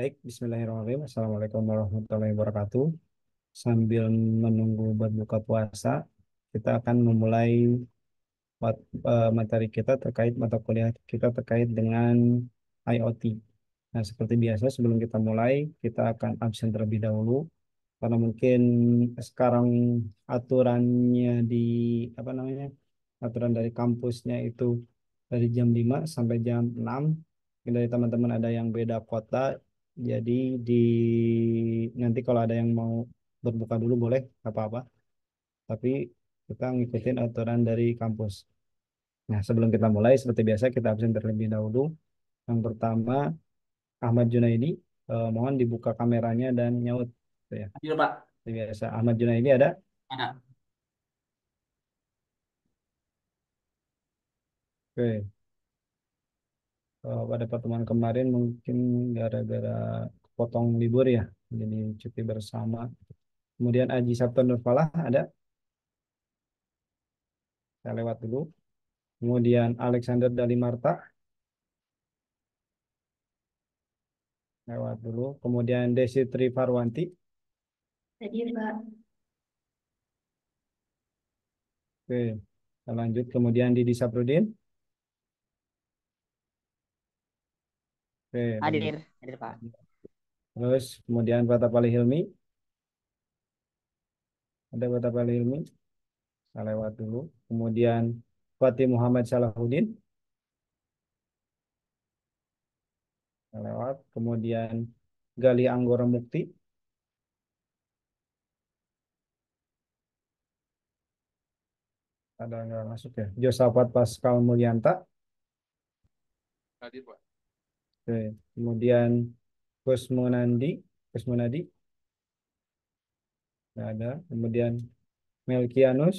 Baik, bismillahirrahmanirrahim. Assalamualaikum warahmatullahi wabarakatuh. Sambil menunggu berbuka puasa, kita akan memulai eh, materi kita terkait mata kuliah kita terkait dengan IoT. Nah, seperti biasa sebelum kita mulai, kita akan absen terlebih dahulu karena mungkin sekarang aturannya di apa namanya? aturan dari kampusnya itu dari jam 5 sampai jam 6. Mungkin dari teman-teman ada yang beda kota, jadi di nanti kalau ada yang mau berbuka dulu boleh apa-apa. Tapi kita ngikutin aturan dari kampus. Nah, sebelum kita mulai seperti biasa kita absen terlebih dahulu. Yang pertama Ahmad Junaidi eh, mohon dibuka kameranya dan nyaut gitu ya. Iya, Pak. Seperti biasa Ahmad Junaidi ada? Ada. Oke uh, pada pertemuan kemarin mungkin gara-gara potong libur ya, jadi cuti bersama. Kemudian Aji Sabto Nurfalah ada? Saya lewat dulu. Kemudian Alexander Dali Marta Lewat dulu. Kemudian Desi Tri Farwanti. Hadir, Pak. Oke, kita lanjut. Kemudian Didi Saprudin. Oke, hadir, hadir Pak. Terus kemudian bapak Pratapali Hilmi. Ada bapak Pratapali Hilmi. Saya lewat dulu. Kemudian Fatih Muhammad Salahuddin. Saya lewat. Kemudian Gali Anggora Mukti. Ada nggak masuk ya? Josafat Pascal Mulyanta. Hadir, Pak. Oke. Kemudian Kusmonandi, Kusmonadi. Nggak ada. Kemudian Melkianus.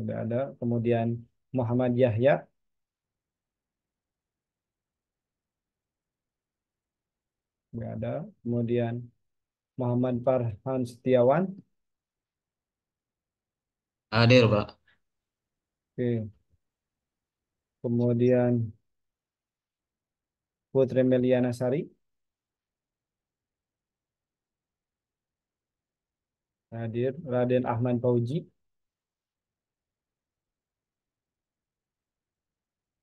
sudah ada. Kemudian Muhammad Yahya. Tidak ada. Kemudian Muhammad Farhan Setiawan. Hadir, Pak. Oke kemudian Putri Meliana Sari. Hadir Raden Ahmad Fauji.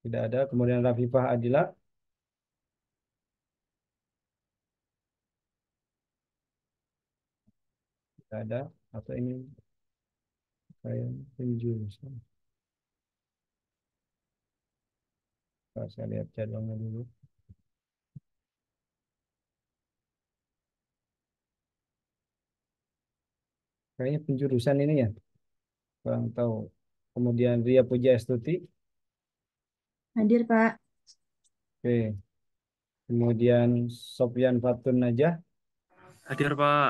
Tidak ada. Kemudian Rafifah Adila. Tidak ada. Atau ini saya tunjuk. Nah, saya lihat jadwalnya dulu. Kayaknya penjurusan ini ya. Kurang tahu. Kemudian Ria Puja Estuti. Hadir, Pak. Oke. Kemudian Sofyan Fatun Najah. Hadir, Pak.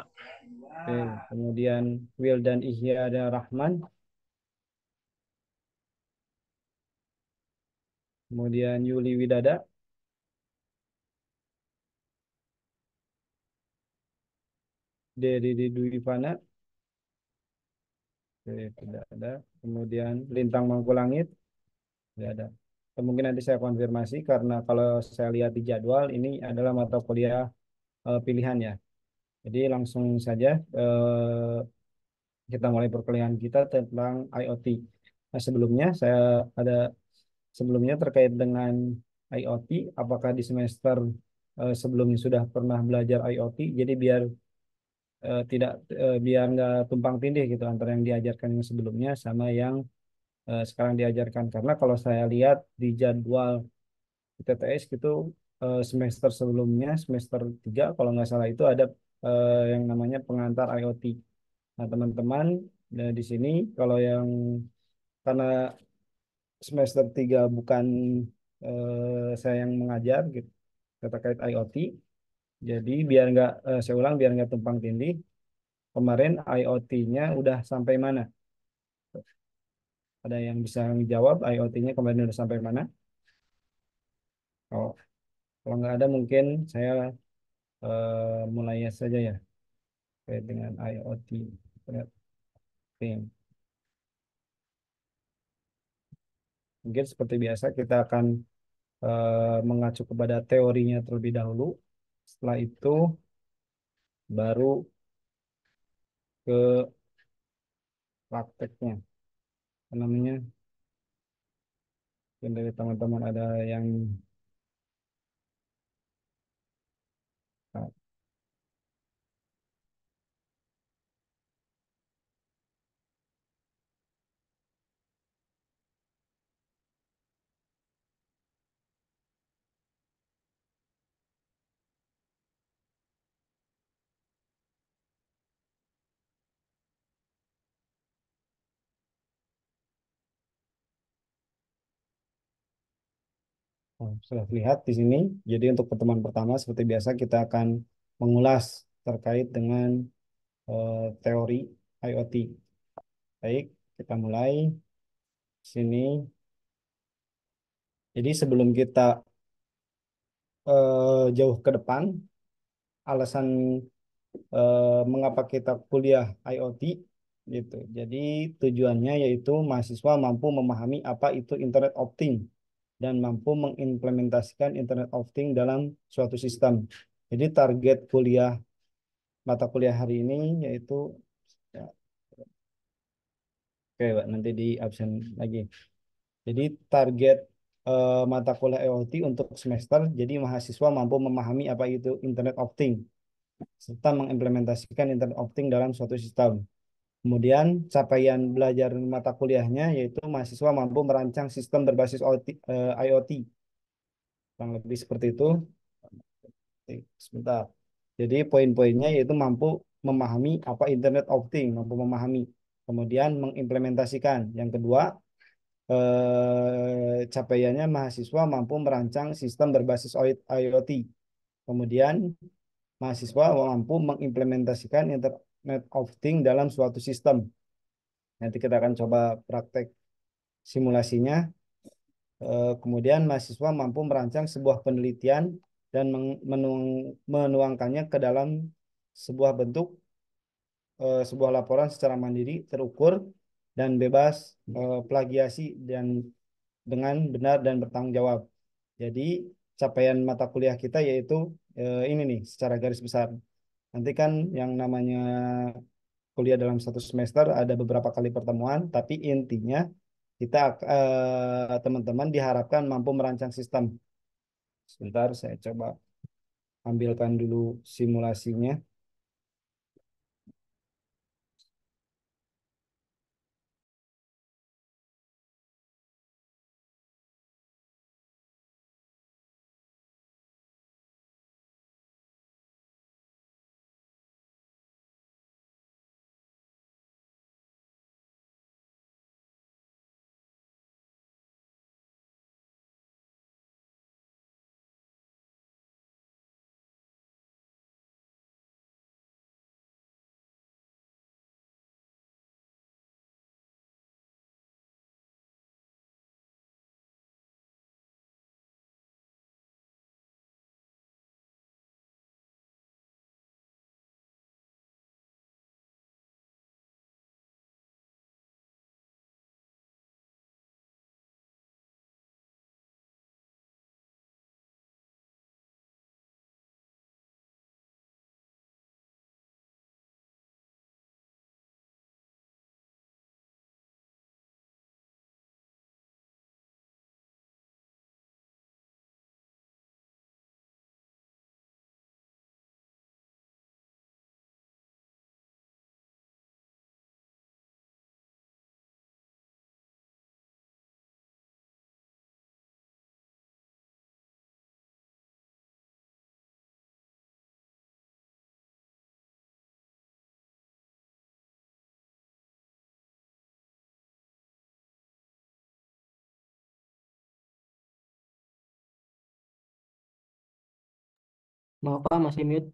Oke. Kemudian Wildan Ihya ada Rahman. Kemudian Yuli Widada. Dedi Dwivana. Oke, tidak ada. Kemudian Lintang Mangkulangit. Tidak ada. Mungkin nanti saya konfirmasi karena kalau saya lihat di jadwal ini adalah mata kuliah eh, pilihan ya. Jadi langsung saja eh, kita mulai perkuliahan kita tentang IoT. Nah, sebelumnya saya ada sebelumnya terkait dengan IoT. Apakah di semester eh, sebelumnya sudah pernah belajar IoT? Jadi biar eh, tidak eh, biar nggak tumpang tindih gitu antara yang diajarkan yang sebelumnya sama yang sekarang diajarkan. Karena kalau saya lihat di jadwal TTS gitu semester sebelumnya semester 3 kalau nggak salah itu ada yang namanya pengantar IoT. Nah, teman-teman di sini kalau yang karena semester 3 bukan uh, saya yang mengajar gitu terkait IoT. Jadi biar nggak uh, saya ulang biar nggak tumpang tindih. Kemarin IoT-nya udah sampai mana? Ada yang bisa menjawab IoT-nya kemarin udah sampai mana? Oh, kalau nggak ada mungkin saya uh, mulai saja ya. Oke, dengan IoT. Oke. Mungkin seperti biasa kita akan uh, mengacu kepada teorinya terlebih dahulu. Setelah itu baru ke prakteknya. Namanya mungkin dari teman-teman ada yang sudah lihat di sini. Jadi untuk pertemuan pertama seperti biasa kita akan mengulas terkait dengan uh, teori IoT. Baik, kita mulai sini. Jadi sebelum kita uh, jauh ke depan, alasan uh, mengapa kita kuliah IoT gitu. Jadi tujuannya yaitu mahasiswa mampu memahami apa itu Internet of Things dan mampu mengimplementasikan Internet of Things dalam suatu sistem. Jadi target kuliah mata kuliah hari ini yaitu ya, Oke, Pak, nanti di absen lagi. Jadi target eh, mata kuliah IoT e untuk semester, jadi mahasiswa mampu memahami apa itu Internet of Things serta mengimplementasikan Internet of Things dalam suatu sistem. Kemudian capaian belajar mata kuliahnya yaitu mahasiswa mampu merancang sistem berbasis IoT. Eh, Kurang lebih seperti itu. Sebentar. Jadi poin-poinnya yaitu mampu memahami apa Internet of thing, mampu memahami. Kemudian mengimplementasikan. Yang kedua, eh, capaiannya mahasiswa mampu merancang sistem berbasis IoT. Kemudian mahasiswa mampu mengimplementasikan net of thing dalam suatu sistem. Nanti kita akan coba praktek simulasinya. Eh, kemudian mahasiswa mampu merancang sebuah penelitian dan menuangkannya ke dalam sebuah bentuk eh, sebuah laporan secara mandiri, terukur, dan bebas eh, plagiasi dan dengan benar dan bertanggung jawab. Jadi capaian mata kuliah kita yaitu ini nih secara garis besar. Nanti kan yang namanya kuliah dalam satu semester ada beberapa kali pertemuan, tapi intinya kita eh, teman-teman eh, diharapkan mampu merancang sistem. Sebentar saya coba ambilkan dulu simulasinya. Bapak masih mute.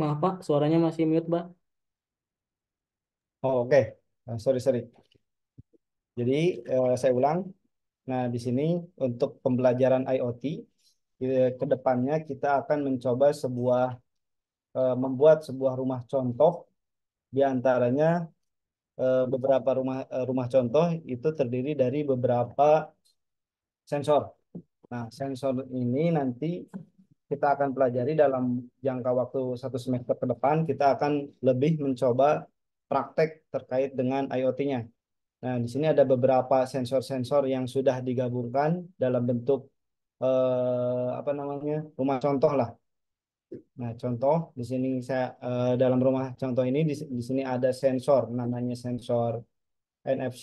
Maaf Pak, suaranya masih mute Pak. Oh, Oke, okay. Ah, sorry sorry. Jadi eh, saya ulang. Nah di sini untuk pembelajaran IoT eh, ke kedepannya kita akan mencoba sebuah eh, membuat sebuah rumah contoh diantaranya eh, beberapa rumah eh, rumah contoh itu terdiri dari beberapa sensor. Nah sensor ini nanti kita akan pelajari dalam jangka waktu satu semester ke depan, kita akan lebih mencoba praktek terkait dengan IoT-nya. Nah, di sini ada beberapa sensor-sensor yang sudah digabungkan dalam bentuk eh, apa namanya rumah contoh lah. Nah, contoh di sini saya eh, dalam rumah contoh ini di, di sini ada sensor namanya sensor NFC.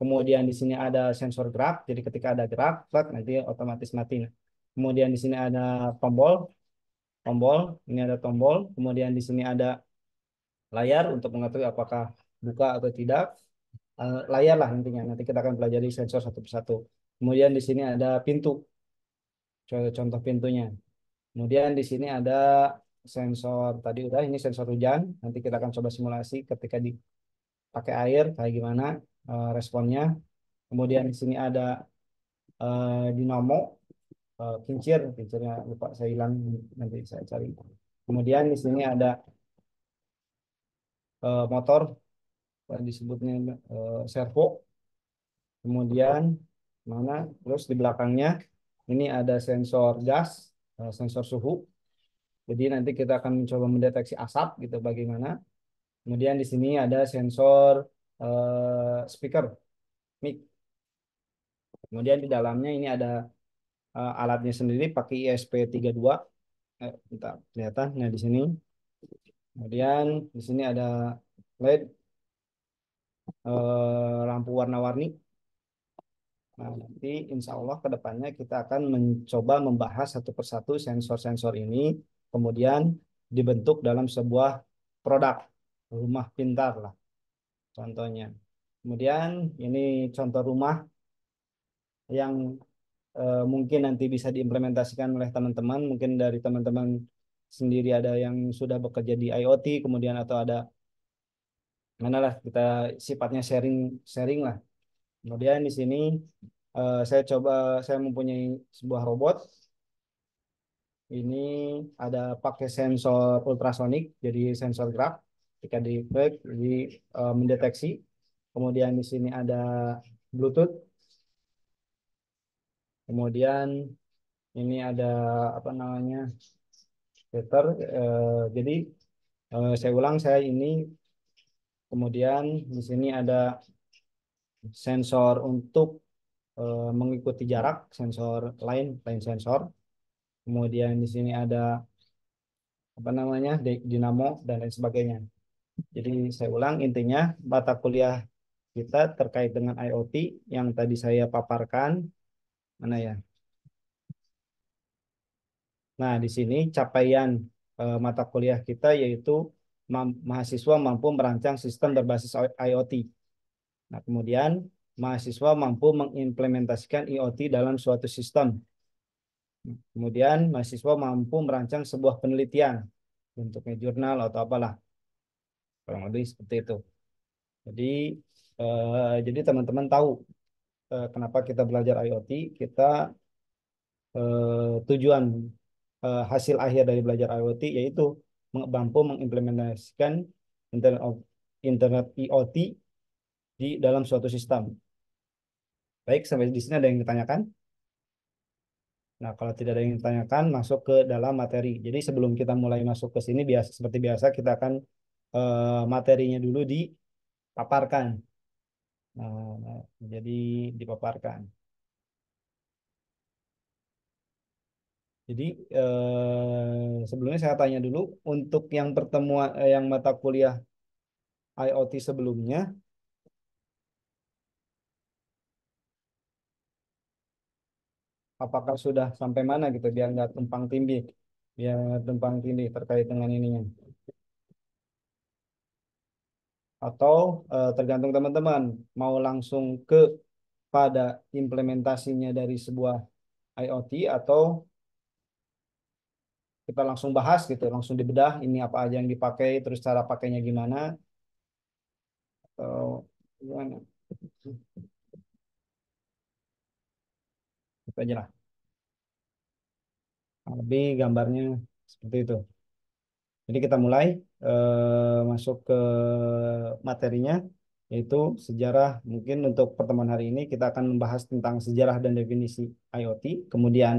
Kemudian di sini ada sensor gerak, jadi ketika ada gerak, nanti otomatis mati. Nah, kemudian di sini ada tombol, tombol, ini ada tombol, kemudian di sini ada layar untuk mengetahui apakah buka atau tidak, eh, layar lah intinya, nanti kita akan pelajari sensor satu persatu. Kemudian di sini ada pintu, contoh pintunya. Kemudian di sini ada sensor tadi udah, ini sensor hujan, nanti kita akan coba simulasi ketika dipakai air, kayak gimana eh, responnya. Kemudian di sini ada eh, dinamo uh, kincir, kincirnya lupa saya hilang nanti saya cari. Kemudian di sini ada uh, motor disebutnya uh, servo. Kemudian mana terus di belakangnya ini ada sensor gas, uh, sensor suhu. Jadi nanti kita akan mencoba mendeteksi asap gitu bagaimana. Kemudian di sini ada sensor uh, speaker mic. Kemudian di dalamnya ini ada uh, alatnya sendiri pakai ISP32. Eh, kita kelihatan. Ah, nah, di sini. Kemudian di sini ada LED uh, lampu warna-warni. Nah, nanti insya Allah ke depannya kita akan mencoba membahas satu persatu sensor-sensor ini, kemudian dibentuk dalam sebuah produk rumah pintar lah contohnya. Kemudian ini contoh rumah yang Eh, mungkin nanti bisa diimplementasikan oleh teman-teman mungkin dari teman-teman sendiri ada yang sudah bekerja di IoT kemudian atau ada mana lah kita sifatnya sharing sharing lah kemudian di sini eh, saya coba saya mempunyai sebuah robot ini ada pakai sensor ultrasonik jadi sensor gerak ketika di jadi uh, mendeteksi kemudian di sini ada Bluetooth Kemudian ini ada apa namanya filter. Eh, jadi eh, saya ulang saya ini kemudian di sini ada sensor untuk eh, mengikuti jarak, sensor lain lain sensor. Kemudian di sini ada apa namanya dinamo dan lain sebagainya. Jadi saya ulang intinya mata kuliah kita terkait dengan IoT yang tadi saya paparkan Mana ya? Nah, di sini capaian e, mata kuliah kita yaitu ma mahasiswa mampu merancang sistem berbasis IoT. Nah, kemudian mahasiswa mampu mengimplementasikan IoT dalam suatu sistem. kemudian mahasiswa mampu merancang sebuah penelitian bentuknya jurnal atau apalah. Kurang lebih seperti itu. Jadi eh, jadi teman-teman tahu Eh, kenapa kita belajar IoT kita eh, tujuan eh, hasil akhir dari belajar IoT yaitu mampu mengimplementasikan Internet of Internet IoT di dalam suatu sistem. Baik, sampai di sini ada yang ditanyakan? Nah, kalau tidak ada yang ditanyakan, masuk ke dalam materi. Jadi sebelum kita mulai masuk ke sini, biasa seperti biasa kita akan eh, materinya dulu dipaparkan. Nah, jadi dipaparkan. Jadi eh, sebelumnya saya tanya dulu untuk yang pertemuan eh, yang mata kuliah IoT sebelumnya apakah sudah sampai mana gitu biar nggak tumpang tindih biar tumpang tindih terkait dengan ininya atau uh, tergantung teman-teman mau langsung ke pada implementasinya dari sebuah IoT atau kita langsung bahas gitu, langsung dibedah ini apa aja yang dipakai, terus cara pakainya gimana atau gimana. kita aja lah. Lebih gambarnya seperti itu. Jadi kita mulai eh, masuk ke materinya yaitu sejarah. Mungkin untuk pertemuan hari ini kita akan membahas tentang sejarah dan definisi IoT, kemudian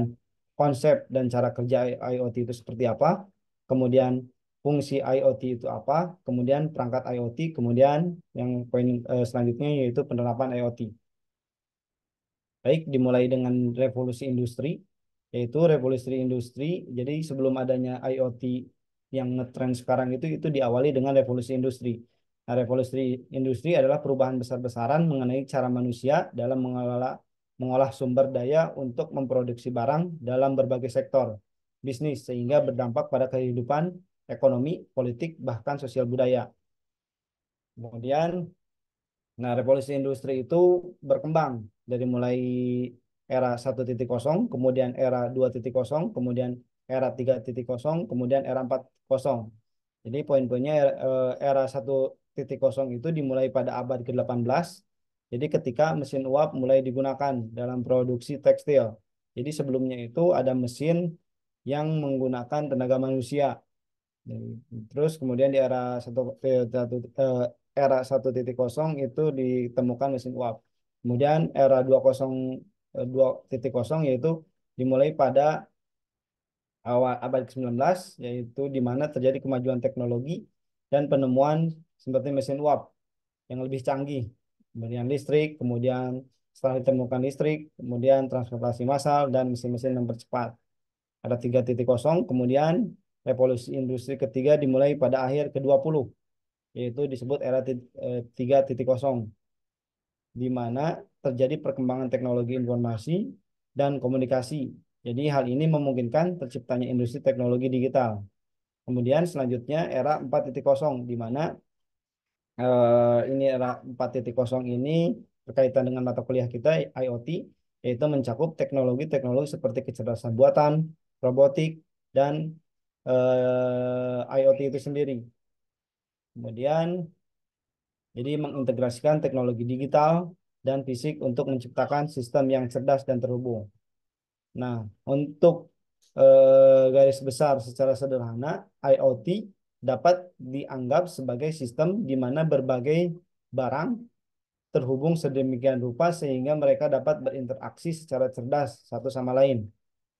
konsep dan cara kerja IoT itu seperti apa, kemudian fungsi IoT itu apa, kemudian perangkat IoT, kemudian yang poin eh, selanjutnya yaitu penerapan IoT. Baik, dimulai dengan revolusi industri yaitu revolusi industri. Jadi sebelum adanya IoT yang ngetrend sekarang itu itu diawali dengan revolusi industri. Nah, revolusi industri adalah perubahan besar-besaran mengenai cara manusia dalam mengelola mengolah sumber daya untuk memproduksi barang dalam berbagai sektor bisnis sehingga berdampak pada kehidupan ekonomi, politik, bahkan sosial budaya. Kemudian nah revolusi industri itu berkembang dari mulai era 1.0, kemudian era 2.0, kemudian era 3.0 kemudian era 4.0. Jadi poin-poinnya eh, era 1.0 itu dimulai pada abad ke-18. Jadi ketika mesin uap mulai digunakan dalam produksi tekstil. Jadi sebelumnya itu ada mesin yang menggunakan tenaga manusia. Terus kemudian di era 1 eh, eh, era 1.0 itu ditemukan mesin uap. Kemudian era 2.0 2.0 yaitu dimulai pada awal abad ke-19 yaitu di mana terjadi kemajuan teknologi dan penemuan seperti mesin uap yang lebih canggih, kemudian listrik, kemudian setelah ditemukan listrik, kemudian transportasi massal dan mesin-mesin yang bercepat. Ada tiga titik kosong kemudian revolusi industri ketiga dimulai pada akhir ke-20 yaitu disebut era eh, tiga titik kosong di mana terjadi perkembangan teknologi informasi dan komunikasi jadi hal ini memungkinkan terciptanya industri teknologi digital. Kemudian selanjutnya era 4.0 di mana eh, ini era 4.0 ini berkaitan dengan mata kuliah kita IoT yaitu mencakup teknologi-teknologi seperti kecerdasan buatan, robotik dan eh, IoT itu sendiri. Kemudian jadi mengintegrasikan teknologi digital dan fisik untuk menciptakan sistem yang cerdas dan terhubung. Nah, untuk eh, garis besar secara sederhana, IoT dapat dianggap sebagai sistem di mana berbagai barang terhubung sedemikian rupa sehingga mereka dapat berinteraksi secara cerdas satu sama lain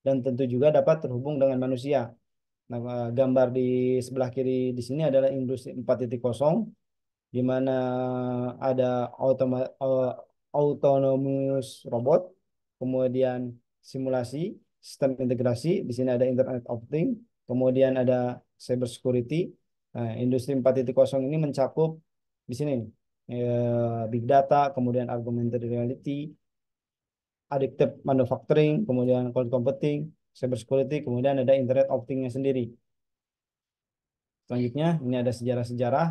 dan tentu juga dapat terhubung dengan manusia. Nah, eh, gambar di sebelah kiri di sini adalah industri 4.0 di mana ada eh, autonomous robot, kemudian simulasi, sistem integrasi, di sini ada Internet of Things, kemudian ada cyber security. Nah, industri 4.0 ini mencakup di sini eh, big data, kemudian augmented reality, addictive manufacturing, kemudian cloud computing, cyber security, kemudian ada Internet of Things-nya sendiri. Selanjutnya ini ada sejarah-sejarah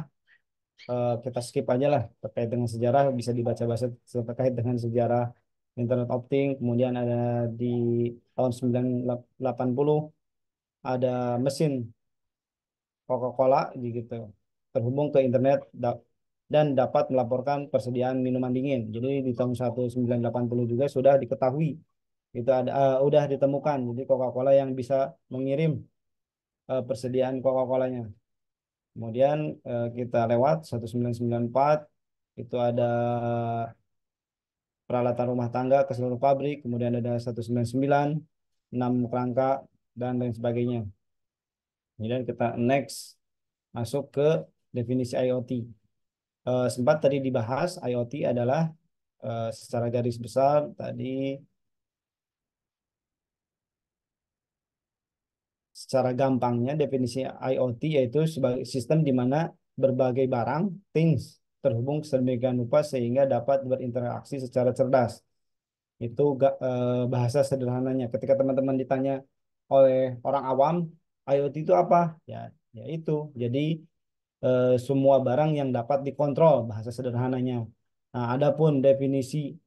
eh, kita skip aja lah terkait dengan sejarah bisa dibaca baca terkait dengan sejarah internet opting, kemudian ada di tahun 1980 ada mesin Coca-Cola gitu terhubung ke internet dan dapat melaporkan persediaan minuman dingin. Jadi di tahun 1980 juga sudah diketahui itu ada uh, udah ditemukan. Jadi Coca-Cola yang bisa mengirim uh, persediaan Coca-Colanya. Kemudian uh, kita lewat 1994 itu ada peralatan rumah tangga ke seluruh pabrik, kemudian ada 199, 6 kerangka, dan lain sebagainya. Kemudian kita next masuk ke definisi IoT. Eh, sempat tadi dibahas IoT adalah eh, secara garis besar tadi secara gampangnya definisi IoT yaitu sebagai sistem di mana berbagai barang things terhubung sedemikian rupa sehingga dapat berinteraksi secara cerdas. Itu eh, bahasa sederhananya. Ketika teman-teman ditanya oleh orang awam, IoT itu apa? Ya, ya itu. Jadi eh, semua barang yang dapat dikontrol bahasa sederhananya. Nah, adapun definisi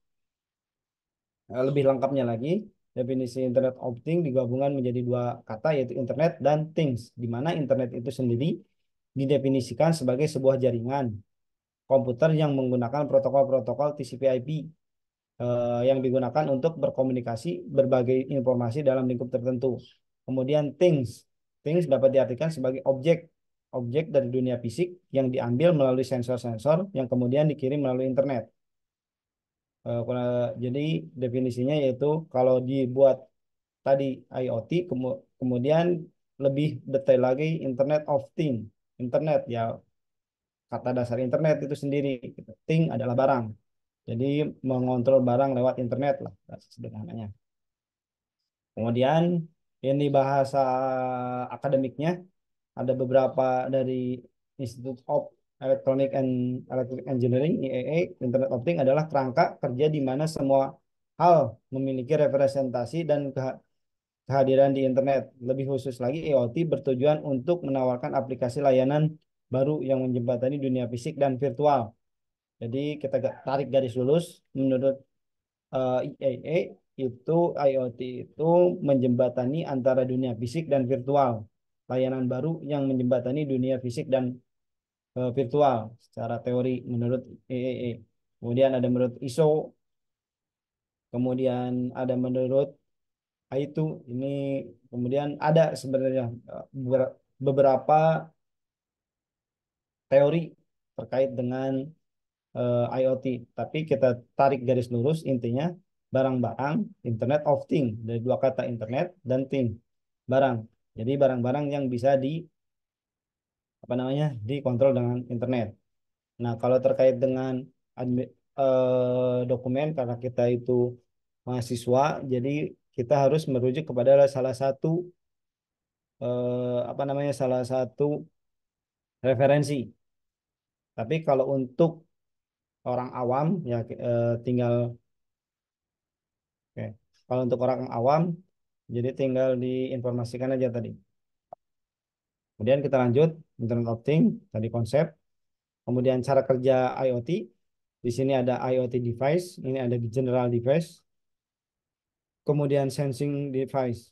eh, lebih lengkapnya lagi, definisi internet of things digabungkan menjadi dua kata yaitu internet dan things, di mana internet itu sendiri didefinisikan sebagai sebuah jaringan komputer yang menggunakan protokol-protokol TCP/IP uh, eh, yang digunakan untuk berkomunikasi berbagai informasi dalam lingkup tertentu. Kemudian things, things dapat diartikan sebagai objek, objek dari dunia fisik yang diambil melalui sensor-sensor yang kemudian dikirim melalui internet. Eh, jadi definisinya yaitu kalau dibuat tadi IoT, kemudian lebih detail lagi Internet of Things, internet ya kata dasar internet itu sendiri. Gitu. Thing adalah barang. Jadi mengontrol barang lewat internet lah sederhananya. Kemudian ini bahasa akademiknya ada beberapa dari Institute of Electronic and Electric Engineering (IEE). E. Internet of Things adalah kerangka kerja di mana semua hal memiliki representasi dan kehadiran di internet. Lebih khusus lagi IoT bertujuan untuk menawarkan aplikasi layanan baru yang menjembatani dunia fisik dan virtual. Jadi kita tarik garis lurus menurut uh, itu IoT itu menjembatani antara dunia fisik dan virtual. Layanan baru yang menjembatani dunia fisik dan eh, virtual secara teori menurut IAA. Kemudian ada menurut ISO. Kemudian ada menurut itu ini kemudian ada sebenarnya eh, beberapa teori terkait dengan uh, eh, IoT. Tapi kita tarik garis lurus intinya barang-barang Internet of Thing dari dua kata Internet dan Thing barang. Jadi barang-barang yang bisa di apa namanya dikontrol dengan internet. Nah kalau terkait dengan admi, eh, dokumen karena kita itu mahasiswa, jadi kita harus merujuk kepada salah satu eh, apa namanya salah satu referensi tapi kalau untuk orang awam ya eh, tinggal Oke. Kalau untuk orang awam jadi tinggal diinformasikan aja tadi. Kemudian kita lanjut Internet of Things tadi konsep. Kemudian cara kerja IoT. Di sini ada IoT device, ini ada general device. Kemudian sensing device.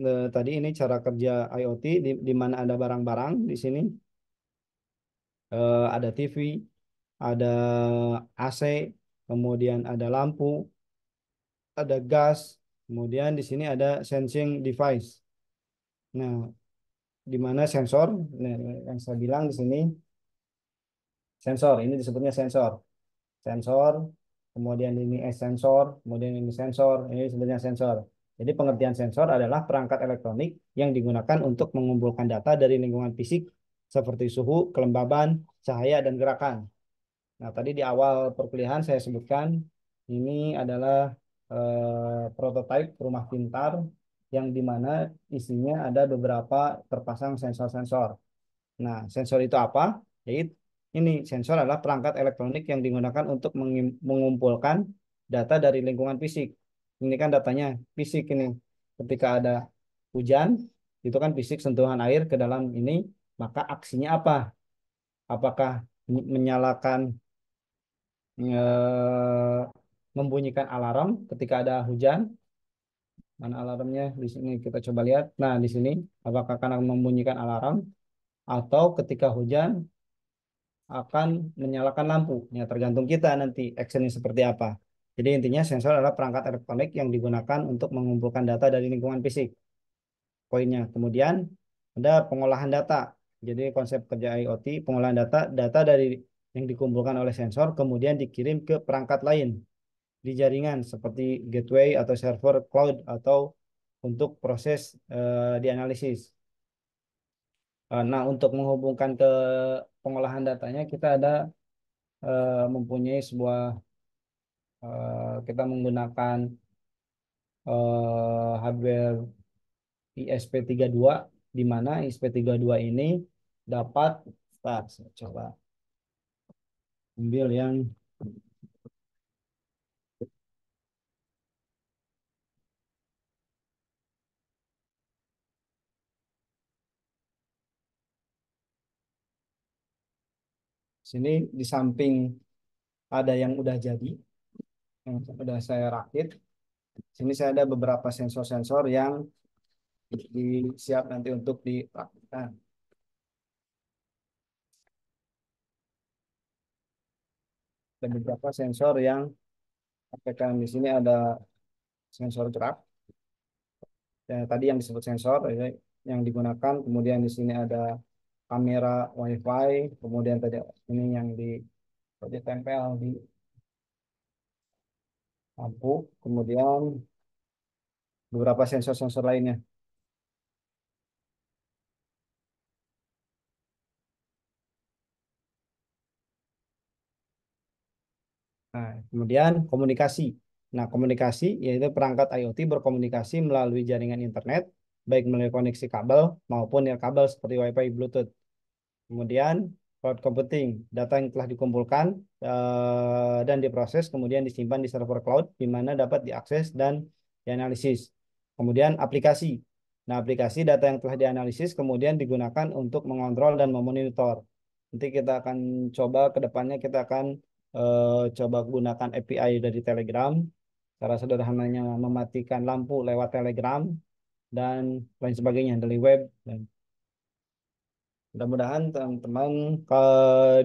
Nah, tadi ini cara kerja IoT di, di mana ada barang-barang di sini eh, ada TV, ada AC, kemudian ada lampu, ada gas, kemudian di sini ada sensing device. Nah, di mana sensor, nah, yang saya bilang di sini sensor, ini disebutnya sensor. Sensor, kemudian ini S sensor, kemudian ini sensor, ini sebenarnya sensor. Jadi pengertian sensor adalah perangkat elektronik yang digunakan untuk mengumpulkan data dari lingkungan fisik seperti suhu, kelembaban, cahaya, dan gerakan. Nah, tadi di awal perkuliahan saya sebutkan ini adalah e, prototipe rumah pintar yang dimana isinya ada beberapa terpasang sensor-sensor. Nah, sensor itu apa? Yaitu ini sensor adalah perangkat elektronik yang digunakan untuk mengumpulkan data dari lingkungan fisik. Ini kan datanya fisik ini. Ketika ada hujan, itu kan fisik sentuhan air ke dalam ini maka aksinya apa? Apakah menyalakan e, membunyikan alarm ketika ada hujan? Mana alarmnya? Di sini kita coba lihat. Nah, di sini apakah akan membunyikan alarm atau ketika hujan akan menyalakan lampu? Ya, tergantung kita nanti actionnya seperti apa. Jadi intinya sensor adalah perangkat elektronik yang digunakan untuk mengumpulkan data dari lingkungan fisik. Poinnya. Kemudian ada pengolahan data jadi konsep kerja IoT pengolahan data data dari yang dikumpulkan oleh sensor kemudian dikirim ke perangkat lain di jaringan seperti gateway atau server cloud atau untuk proses uh, dianalisis. Uh, nah, untuk menghubungkan ke pengolahan datanya kita ada uh, mempunyai sebuah uh, kita menggunakan uh, hardware ISP32 di mana XP32 ini dapat nah, coba ambil yang sini di samping ada yang udah jadi yang sudah saya rakit. Sini saya ada beberapa sensor-sensor yang siap nanti untuk dilakukan. Dan beberapa sensor yang PKM di sini ada sensor gerak. Ya, tadi yang disebut sensor ya, yang digunakan, kemudian di sini ada kamera WiFi, kemudian tadi ini yang di tempel di lampu, kemudian beberapa sensor-sensor lainnya. Nah, kemudian komunikasi. Nah, komunikasi yaitu perangkat IoT berkomunikasi melalui jaringan internet, baik melalui koneksi kabel maupun ya kabel seperti Wi-Fi, Bluetooth. Kemudian cloud computing, data yang telah dikumpulkan eh, dan diproses kemudian disimpan di server cloud di mana dapat diakses dan dianalisis. Kemudian aplikasi. Nah, aplikasi data yang telah dianalisis kemudian digunakan untuk mengontrol dan memonitor. Nanti kita akan coba ke depannya kita akan uh, coba gunakan API dari Telegram. Cara sederhananya mematikan lampu lewat Telegram dan lain sebagainya dari web dan mudah-mudahan teman-teman ke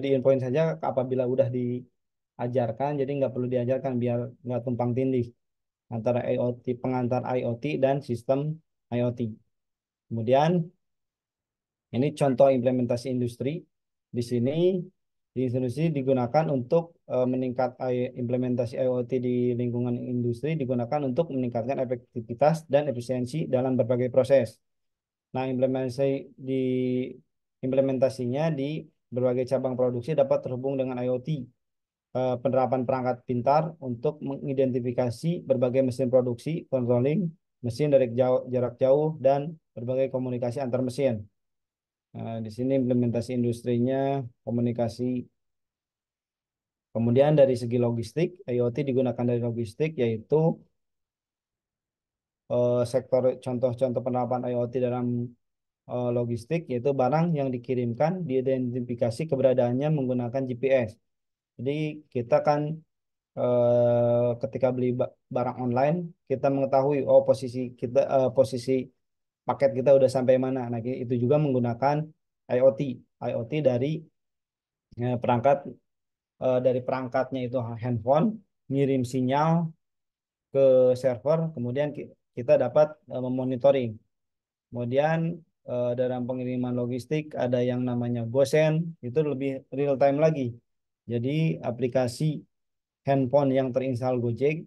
eh, diinfoin saja apabila udah diajarkan jadi nggak perlu diajarkan biar nggak tumpang tindih antara IoT pengantar IoT dan sistem IoT kemudian ini contoh implementasi industri di sini di industri digunakan untuk uh, meningkat implementasi IoT di lingkungan industri digunakan untuk meningkatkan efektivitas dan efisiensi dalam berbagai proses. Nah, implementasi di implementasinya di berbagai cabang produksi dapat terhubung dengan IoT. Eh, penerapan perangkat pintar untuk mengidentifikasi berbagai mesin produksi, controlling, mesin dari jarak jauh, dan berbagai komunikasi antar mesin. Nah, di sini implementasi industrinya komunikasi. Kemudian dari segi logistik, IoT digunakan dari logistik yaitu eh, sektor contoh-contoh penerapan IoT dalam eh, logistik yaitu barang yang dikirimkan diidentifikasi keberadaannya menggunakan GPS. Jadi kita kan eh, ketika beli barang online kita mengetahui oh posisi kita eh, posisi paket kita udah sampai mana. Nah, itu juga menggunakan IoT, IoT dari ya, perangkat eh, dari perangkatnya itu handphone ngirim sinyal ke server, kemudian kita dapat eh, memonitoring. Kemudian eh, dalam pengiriman logistik ada yang namanya GoSend, itu lebih real time lagi. Jadi aplikasi handphone yang terinstal Gojek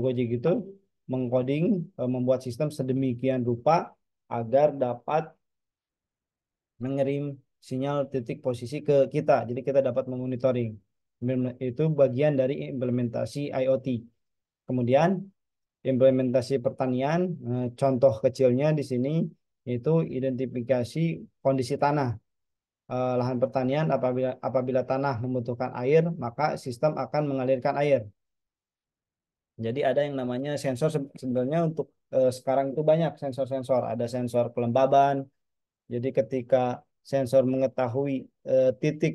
Gojek itu mengcoding, eh, membuat sistem sedemikian rupa agar dapat mengirim sinyal titik posisi ke kita. Jadi kita dapat memonitoring. Itu bagian dari implementasi IoT. Kemudian implementasi pertanian, eh, contoh kecilnya di sini itu identifikasi kondisi tanah. Eh, lahan pertanian apabila apabila tanah membutuhkan air, maka sistem akan mengalirkan air. Jadi ada yang namanya sensor sebenarnya untuk eh, sekarang itu banyak sensor-sensor. Ada sensor kelembaban. Jadi ketika sensor mengetahui eh, titik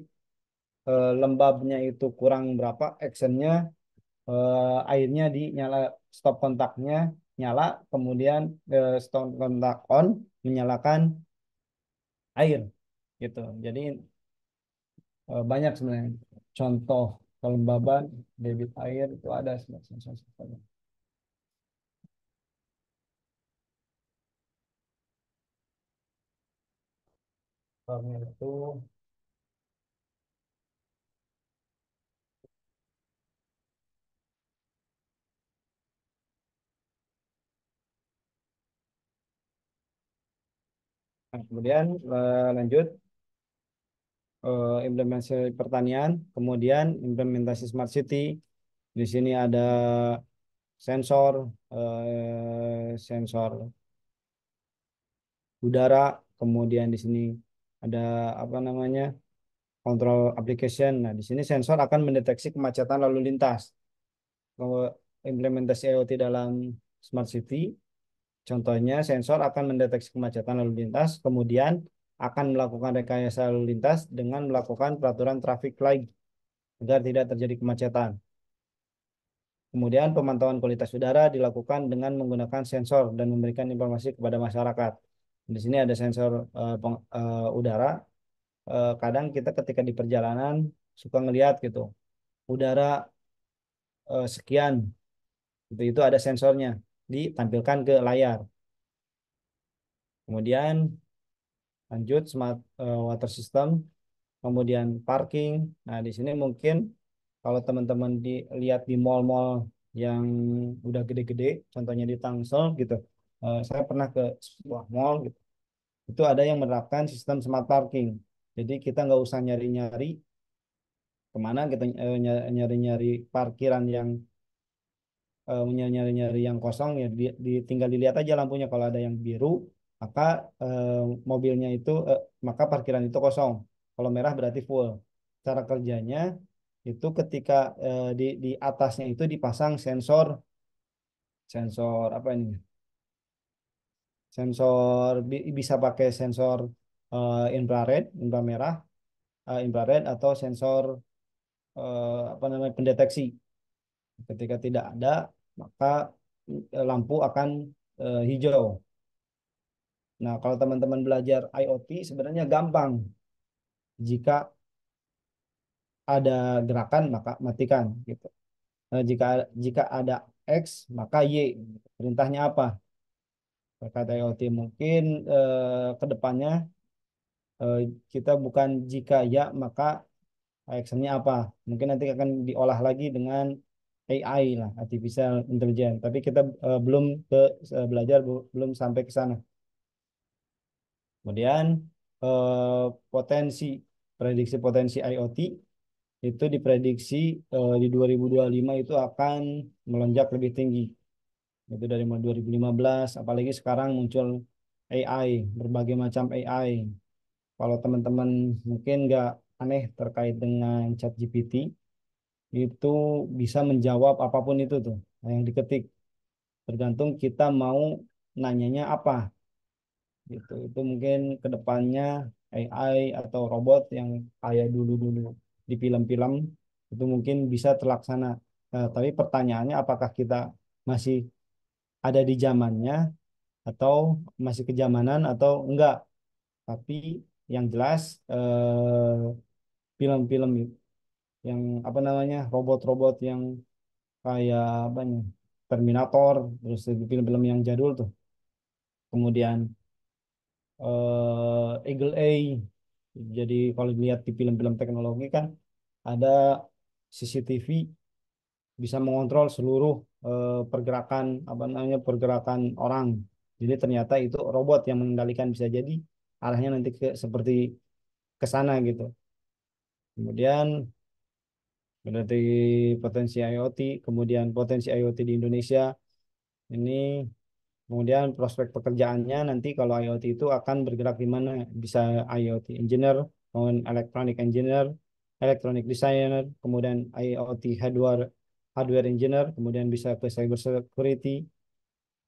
eh, lembabnya itu kurang berapa, actionnya eh, airnya dinyala stop kontaknya nyala, kemudian eh, stop kontak on menyalakan air gitu. Jadi eh, banyak sebenarnya contoh kelembaban, debit air itu ada semacam semacamnya. itu nah, kemudian eh, lanjut uh, implementasi pertanian, kemudian implementasi smart city. Di sini ada sensor uh, sensor udara, kemudian di sini ada apa namanya? control application. Nah, di sini sensor akan mendeteksi kemacetan lalu lintas. Kalau implementasi IoT dalam smart city Contohnya sensor akan mendeteksi kemacetan lalu lintas, kemudian akan melakukan rekayasa lalu lintas dengan melakukan peraturan traffic light agar tidak terjadi kemacetan. Kemudian pemantauan kualitas udara dilakukan dengan menggunakan sensor dan memberikan informasi kepada masyarakat. Di sini ada sensor uh, peng, uh, udara. Uh, kadang kita ketika di perjalanan suka ngelihat gitu udara uh, sekian, itu itu ada sensornya ditampilkan ke layar. Kemudian lanjut smart eh, water system, kemudian parking. Nah, di sini mungkin kalau teman-teman dilihat di mall-mall yang udah gede-gede, contohnya di Tangsel gitu. Eh, saya pernah ke sebuah mall gitu. Itu ada yang menerapkan sistem smart parking. Jadi kita nggak usah nyari-nyari kemana kita gitu, eh, nyari-nyari parkiran yang nyari-nyari yang kosong ya di, tinggal dilihat aja lampunya kalau ada yang biru maka eh, mobilnya itu eh, maka parkiran itu kosong. Kalau merah berarti full. Cara kerjanya itu ketika eh, di di atasnya itu dipasang sensor sensor apa ini? Sensor bisa pakai sensor eh, infrared, inframerah, eh, infrared atau sensor eh, apa namanya pendeteksi. Ketika tidak ada, maka eh, lampu akan eh, hijau Nah, kalau teman-teman belajar IoT sebenarnya gampang. Jika ada gerakan maka matikan gitu. Nah, jika jika ada X maka Y. Perintahnya apa? Kata IoT mungkin eh, depannya eh, kita bukan jika ya maka actionnya apa. Mungkin nanti akan diolah lagi dengan AI lah, artificial intelligence. Tapi kita eh, belum ke, eh, belajar belum sampai ke sana. Kemudian eh, potensi prediksi potensi IoT itu diprediksi eh, di 2025 itu akan melonjak lebih tinggi. Itu dari 2015 apalagi sekarang muncul AI, berbagai macam AI. Kalau teman-teman mungkin nggak aneh terkait dengan chat GPT, itu bisa menjawab apapun itu tuh yang diketik. Tergantung kita mau nanyanya apa gitu itu mungkin kedepannya AI atau robot yang kayak dulu-dulu di film-film itu mungkin bisa terlaksana eh, tapi pertanyaannya apakah kita masih ada di zamannya atau masih kejamanan atau enggak tapi yang jelas eh, film-film eh, yang apa namanya robot-robot yang kayak apa nih Terminator terus film-film yang jadul tuh kemudian uh, Eagle A, Jadi kalau dilihat di film-film teknologi kan ada CCTV bisa mengontrol seluruh uh, pergerakan apa namanya pergerakan orang. Jadi ternyata itu robot yang mengendalikan bisa jadi arahnya nanti ke seperti ke sana gitu. Kemudian berarti potensi IoT, kemudian potensi IoT di Indonesia ini Kemudian prospek pekerjaannya nanti kalau IoT itu akan bergerak di mana? Bisa IoT engineer, kemudian electronic engineer, electronic designer, kemudian IoT hardware hardware engineer, kemudian bisa ke cyber security,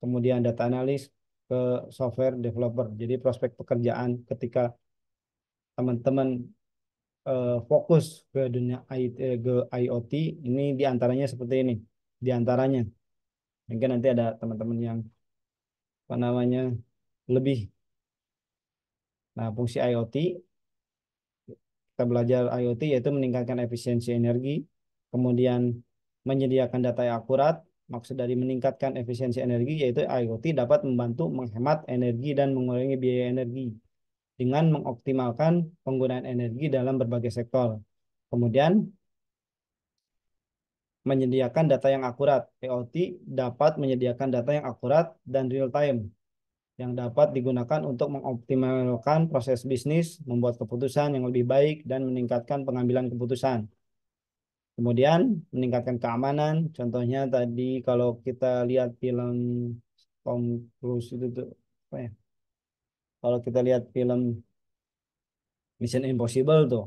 kemudian data analis, ke software developer. Jadi prospek pekerjaan ketika teman-teman uh, fokus ke dunia IT, eh, ke IoT ini diantaranya seperti ini, diantaranya. Mungkin nanti ada teman-teman yang apa namanya lebih. Nah, fungsi IoT kita belajar IoT yaitu meningkatkan efisiensi energi, kemudian menyediakan data yang akurat. Maksud dari meningkatkan efisiensi energi yaitu IoT dapat membantu menghemat energi dan mengurangi biaya energi dengan mengoptimalkan penggunaan energi dalam berbagai sektor. Kemudian menyediakan data yang akurat. POT dapat menyediakan data yang akurat dan real time yang dapat digunakan untuk mengoptimalkan proses bisnis, membuat keputusan yang lebih baik, dan meningkatkan pengambilan keputusan. Kemudian meningkatkan keamanan, contohnya tadi kalau kita lihat film Tom Cruise itu tuh, apa ya? Kalau kita lihat film Mission Impossible tuh,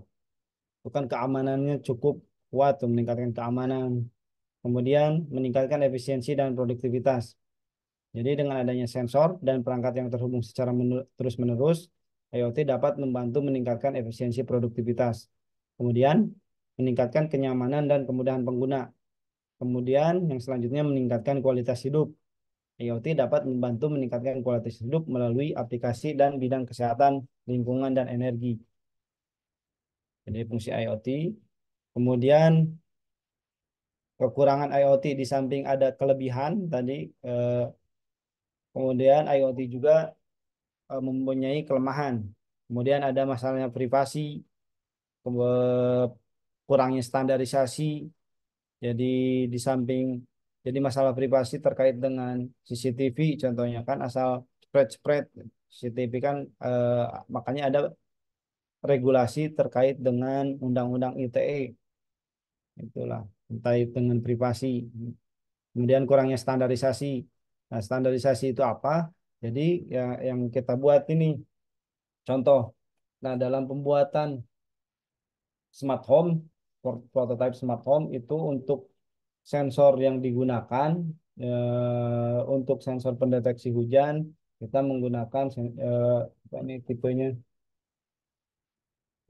bukan keamanannya cukup kuat meningkatkan keamanan, kemudian meningkatkan efisiensi dan produktivitas. Jadi dengan adanya sensor dan perangkat yang terhubung secara terus-menerus, IoT dapat membantu meningkatkan efisiensi produktivitas. Kemudian meningkatkan kenyamanan dan kemudahan pengguna. Kemudian yang selanjutnya meningkatkan kualitas hidup. IoT dapat membantu meningkatkan kualitas hidup melalui aplikasi dan bidang kesehatan, lingkungan, dan energi. Jadi fungsi IoT Kemudian kekurangan IoT di samping ada kelebihan tadi eh, kemudian IoT juga eh, mempunyai kelemahan kemudian ada masalahnya privasi kurangnya standarisasi jadi di samping jadi masalah privasi terkait dengan CCTV contohnya kan asal spread spread CCTV kan eh, makanya ada regulasi terkait dengan undang-undang ITE itulah entah itu dengan privasi kemudian kurangnya standarisasi nah standarisasi itu apa jadi ya yang kita buat ini contoh nah dalam pembuatan smart home prototype smart home itu untuk sensor yang digunakan e, untuk sensor pendeteksi hujan kita menggunakan e, apa ini tipenya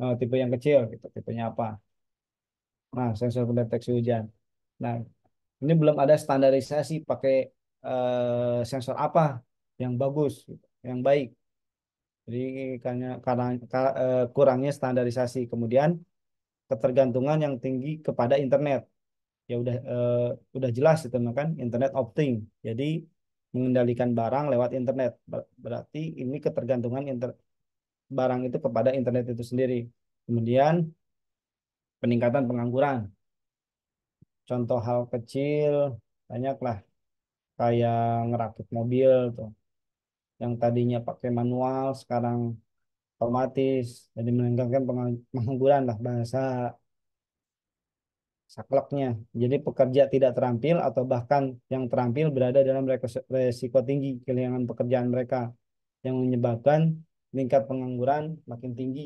e, tipe yang kecil gitu tipenya apa Nah, sensor pendeteksi hujan. Nah, ini belum ada standarisasi pakai eh, sensor apa yang bagus, yang baik. Jadi karena, karena eh, kurangnya standarisasi, kemudian ketergantungan yang tinggi kepada internet. Ya udah eh, udah jelas itu kan internet opting. Jadi mengendalikan barang lewat internet. Berarti ini ketergantungan inter barang itu kepada internet itu sendiri. Kemudian peningkatan pengangguran. Contoh hal kecil, banyaklah kayak ngerakit mobil tuh. Yang tadinya pakai manual sekarang otomatis jadi meningkatkan pengangguran lah bahasa sakleknya. Jadi pekerja tidak terampil atau bahkan yang terampil berada dalam resiko tinggi kehilangan pekerjaan mereka yang menyebabkan tingkat pengangguran makin tinggi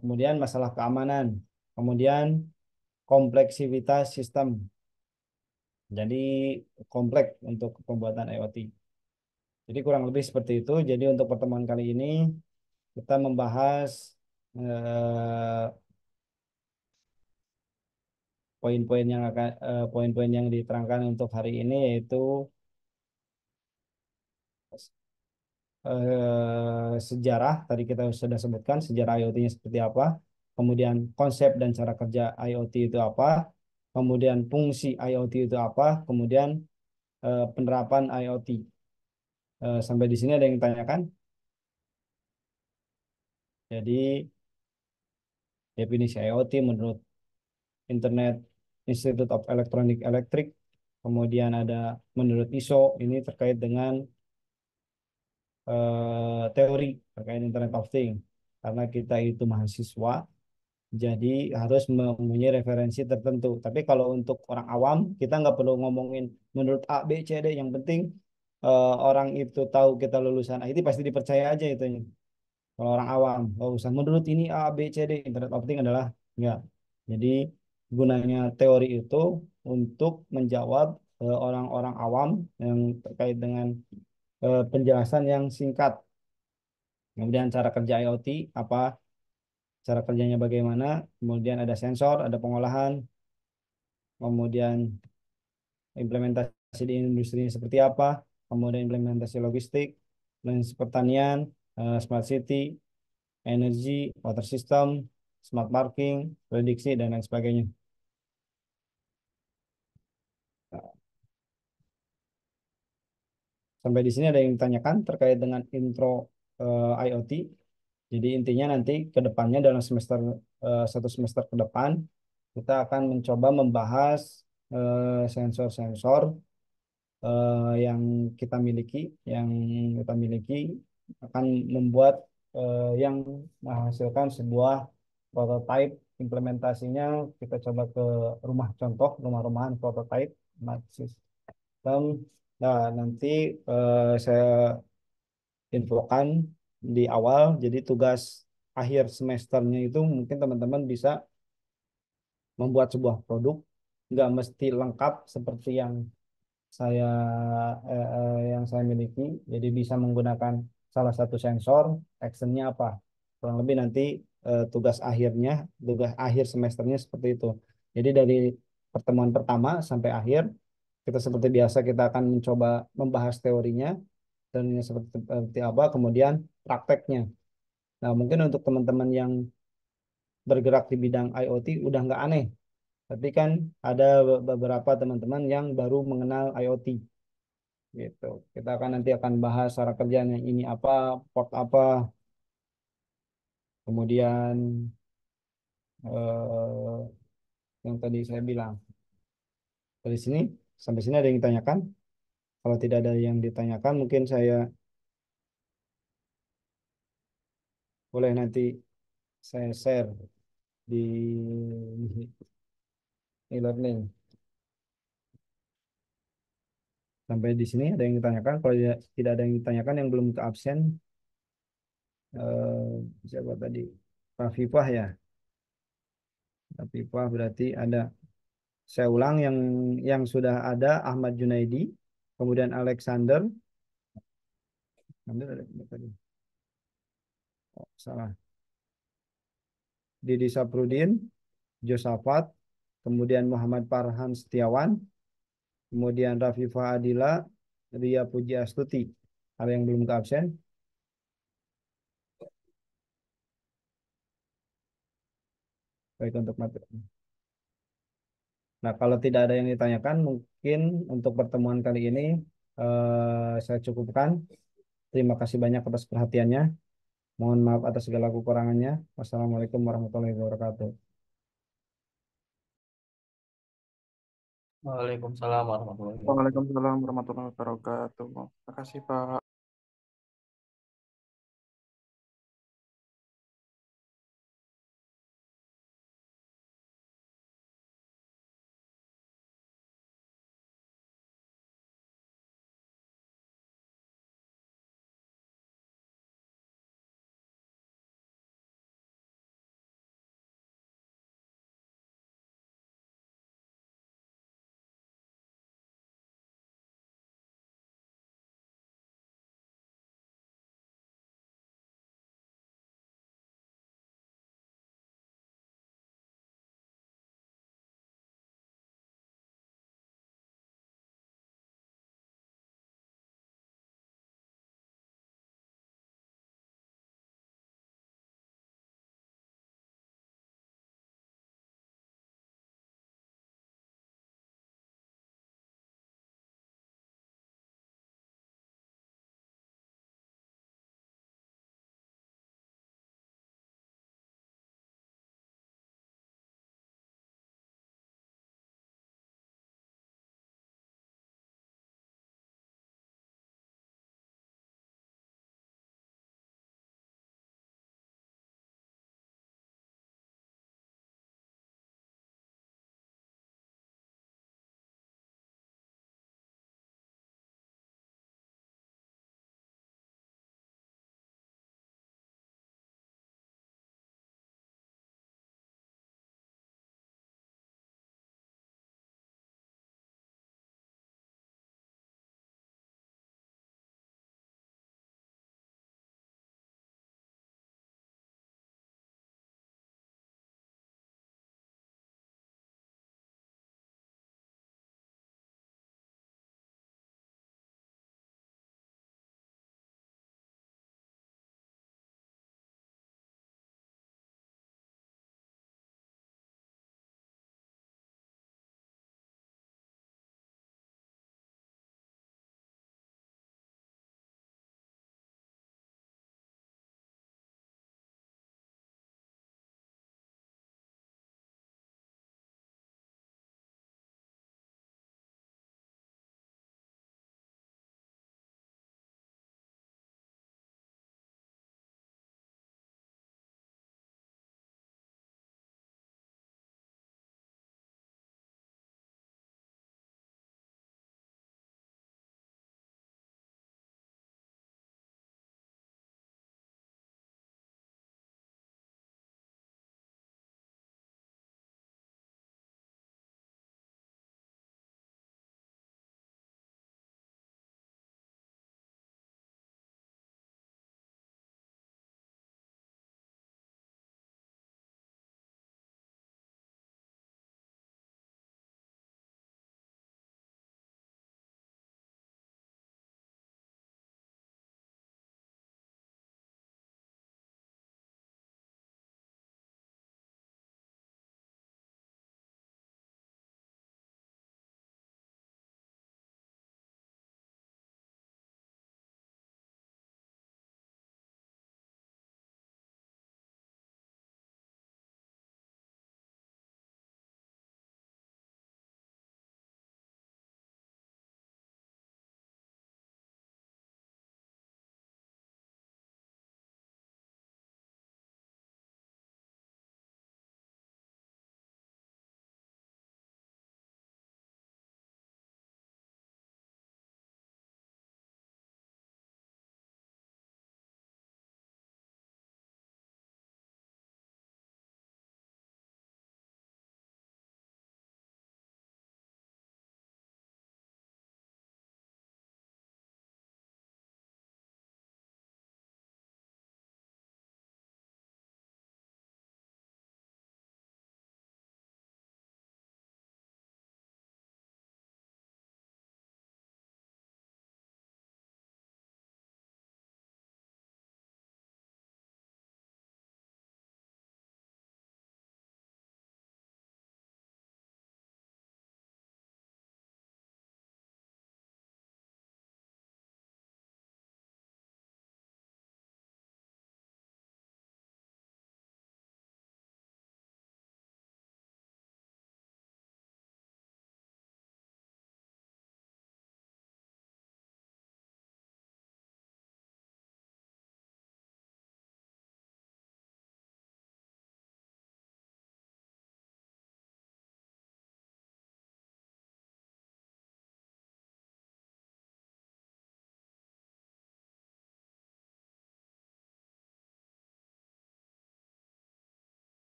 kemudian masalah keamanan, kemudian kompleksivitas sistem. Jadi kompleks untuk pembuatan IoT. Jadi kurang lebih seperti itu. Jadi untuk pertemuan kali ini kita membahas eh, poin-poin eh, yang akan eh, poin-poin eh, yang diterangkan untuk hari ini yaitu Eh, sejarah tadi kita sudah sebutkan sejarah IoT-nya seperti apa, kemudian konsep dan cara kerja IoT itu apa, kemudian fungsi IoT itu apa, kemudian eh, penerapan IoT. Eh, sampai di sini ada yang tanyakan? Jadi definisi IoT menurut Internet Institute of Electronic Electric, kemudian ada menurut ISO ini terkait dengan uh, teori terkait Internet of Things karena kita itu mahasiswa jadi harus mempunyai referensi tertentu. Tapi kalau untuk orang awam kita nggak perlu ngomongin menurut A, B, C, D. Yang penting uh, orang itu tahu kita lulusan IT pasti dipercaya aja itu. Kalau orang awam, usah menurut ini A, B, C, D. Internet of Things adalah enggak. Jadi gunanya teori itu untuk menjawab eh, orang-orang awam yang terkait dengan Eh, penjelasan yang singkat. Kemudian cara kerja IoT apa, cara kerjanya bagaimana, kemudian ada sensor, ada pengolahan, kemudian implementasi di industri seperti apa, kemudian implementasi logistik, pertanian, eh, smart city, energi, water system, smart parking, prediksi, dan lain sebagainya. Sampai di sini ada yang ditanyakan terkait dengan intro uh, eh, IoT. Jadi intinya nanti ke depannya dalam semester uh, satu semester ke depan kita akan mencoba membahas eh, sensor-sensor uh, uh, yang kita miliki, yang kita miliki akan membuat uh, yang menghasilkan sebuah prototipe implementasinya kita coba ke rumah contoh rumah-rumahan prototipe maksis Nah, nanti eh, saya infokan di awal, jadi tugas akhir semesternya itu mungkin teman-teman bisa membuat sebuah produk, nggak mesti lengkap seperti yang saya eh, eh, yang saya miliki, jadi bisa menggunakan salah satu sensor, actionnya apa, kurang lebih nanti eh, tugas akhirnya, tugas akhir semesternya seperti itu. Jadi dari pertemuan pertama sampai akhir kita seperti biasa kita akan mencoba membahas teorinya teorinya seperti, seperti apa, kemudian prakteknya. Nah mungkin untuk teman-teman yang bergerak di bidang IoT udah nggak aneh, tapi kan ada beberapa teman-teman yang baru mengenal IoT gitu kita akan nanti akan bahas cara kerjanya ini apa port apa kemudian eh, yang tadi saya bilang dari sini Sampai sini ada yang ditanyakan? Kalau tidak ada yang ditanyakan, mungkin saya boleh nanti saya share di e-learning. Sampai di sini ada yang ditanyakan. Kalau ya, tidak ada yang ditanyakan yang belum ke absen, eh, siapa tadi? Pak Fifah ya. Pak Fifah berarti ada saya ulang yang yang sudah ada Ahmad Junaidi, kemudian Alexander. Alexander ada tadi. Oh, salah. Didi Saprudin, Josafat, kemudian Muhammad Parhan Setiawan, kemudian Rafifah Adila, Ria Puji Astuti. Ada yang belum ke absen? Baik untuk materi. Nah, kalau tidak ada yang ditanyakan, mungkin untuk pertemuan kali ini eh, saya cukupkan. Terima kasih banyak atas perhatiannya. Mohon maaf atas segala kekurangannya. Wassalamualaikum warahmatullahi wabarakatuh. Waalaikumsalam warahmatullahi wabarakatuh. Waalaikumsalam warahmatullahi wabarakatuh. Terima kasih Pak.